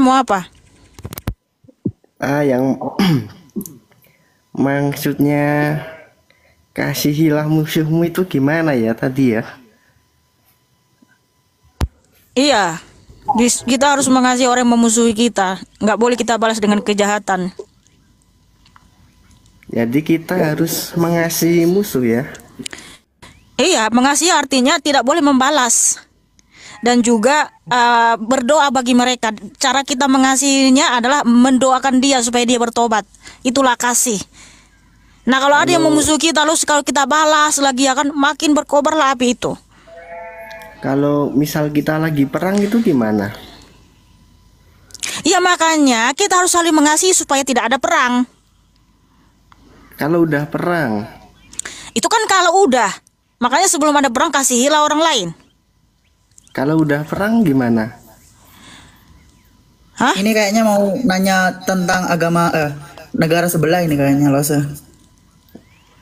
mau apa? Ah, yang maksudnya kasihilah musuhmu itu gimana ya tadi ya? Iya, kita harus mengasihi orang yang memusuhi kita. Nggak boleh kita balas dengan kejahatan. Jadi kita harus mengasihi musuh ya? Iya, mengasihi artinya tidak boleh membalas dan juga uh, berdoa bagi mereka. Cara kita mengasihinya adalah mendoakan dia supaya dia bertobat. Itulah kasih. Nah kalau ada yang memusuhi kita terus kalau kita balas lagi akan ya makin berkobarlah api itu. Kalau misal kita lagi perang itu gimana? Ya makanya kita harus saling mengasihi supaya tidak ada perang. Kalau udah perang. Itu kan kalau udah. Makanya sebelum ada perang kasihilah orang lain. Kalau udah perang gimana? Hah? Ini kayaknya mau nanya tentang agama eh negara sebelah ini kayaknya se.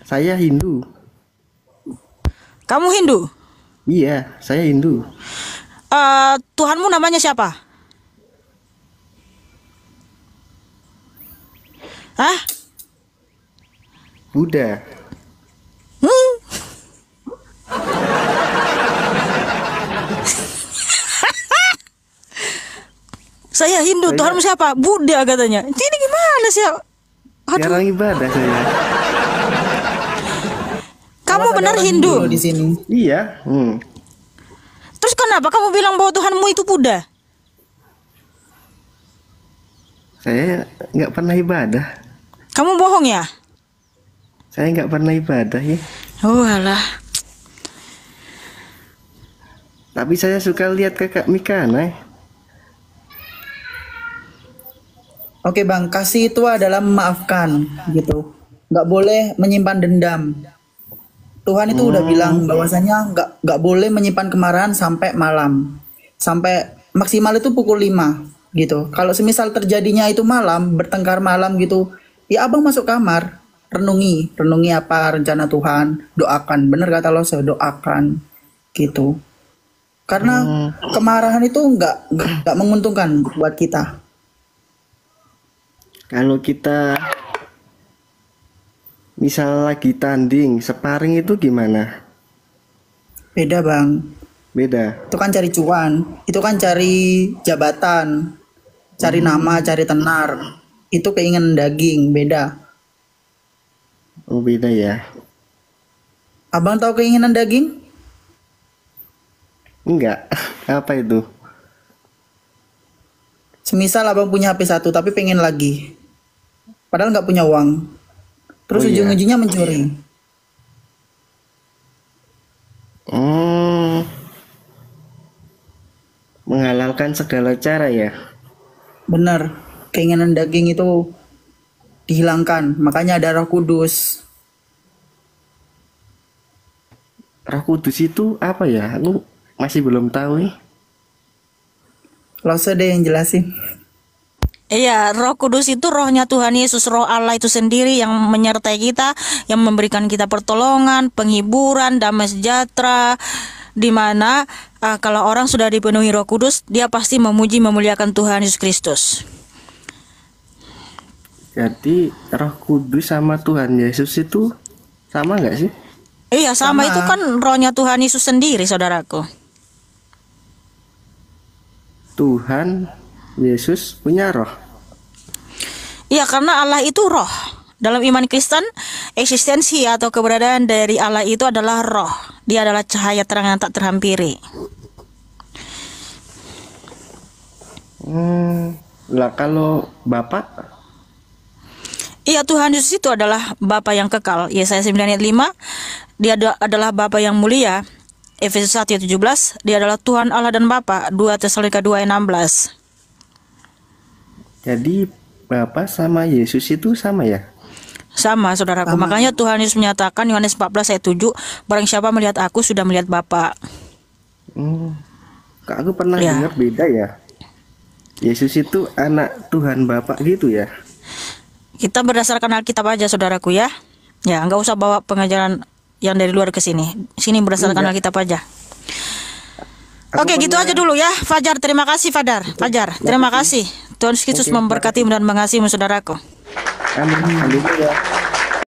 Saya Hindu. Kamu Hindu? Iya, saya Hindu. Uh, Tuhanmu namanya siapa? Hah? Buddha. saya Hindu saya... Tuhanmu siapa Buddha katanya ini gimana sih Aduh. Jarang ibadah saya kamu benar Hindu di sini iya hmm. terus kenapa kamu bilang bahwa Tuhanmu itu Buddha saya nggak pernah ibadah kamu bohong ya saya nggak pernah ibadah ya Oh alah. tapi saya suka lihat kakak Mika nah. Ya. Oke bang, kasih itu adalah memaafkan gitu. Gak boleh menyimpan dendam. Tuhan itu hmm. udah oh, bilang bahwasanya gak gak boleh menyimpan kemarahan sampai malam, sampai maksimal itu pukul 5 gitu. Kalau semisal terjadinya itu malam, bertengkar malam gitu, ya abang masuk kamar, renungi, renungi apa rencana Tuhan, doakan, bener kata lo, saya doakan gitu. Karena hmm. kemarahan itu gak gak menguntungkan buat kita kalau kita misal lagi tanding sparring itu gimana beda bang beda itu kan cari cuan itu kan cari jabatan cari hmm. nama cari tenar itu keinginan daging beda oh beda ya abang tahu keinginan daging enggak apa itu semisal abang punya HP satu tapi pengen lagi padahal nggak punya uang terus oh, iya. ujung-ujungnya iya. mencuri hmm. menghalalkan segala cara ya benar keinginan daging itu dihilangkan makanya ada roh kudus roh kudus itu apa ya Lu masih belum tahu nih lo sudah yang jelasin Iya, Roh Kudus itu rohnya Tuhan Yesus, Roh Allah itu sendiri yang menyertai kita, yang memberikan kita pertolongan, penghiburan, damai sejahtera di mana uh, kalau orang sudah dipenuhi Roh Kudus, dia pasti memuji memuliakan Tuhan Yesus Kristus. Jadi Roh Kudus sama Tuhan Yesus itu sama nggak sih? Iya, sama, sama itu kan rohnya Tuhan Yesus sendiri, saudaraku. Tuhan Yesus punya roh. Iya, karena Allah itu roh. Dalam iman Kristen, eksistensi atau keberadaan dari Allah itu adalah roh. Dia adalah cahaya terang yang tak terhampiri. Hmm, lah kalau Bapak? Iya, Tuhan Yesus itu adalah Bapa yang kekal. Yesaya 9 ayat 5, dia adalah Bapa yang mulia. Efesus 1 ayat 17, dia adalah Tuhan Allah dan Bapa. 2 Tesalonika 2 ayat 16. Jadi bapak sama Yesus itu sama ya? Sama saudaraku. Sama. Makanya Tuhan Yesus menyatakan Yohanes 14 ayat 7, barang siapa melihat aku sudah melihat Bapa. Hmm. Kak aku pernah ya. dengar beda ya. Yesus itu anak Tuhan Bapa gitu ya. Kita berdasarkan Alkitab aja saudaraku ya. Ya, nggak usah bawa pengajaran yang dari luar ke sini. Sini berdasarkan ya. Alkitab aja. Aku Oke, gitu aja dulu ya. Fajar, terima kasih Fajar. Fajar, terima kasih. Tuhan Yesus memberkati dan mengasihi saudaraku. Amin. Haleluya.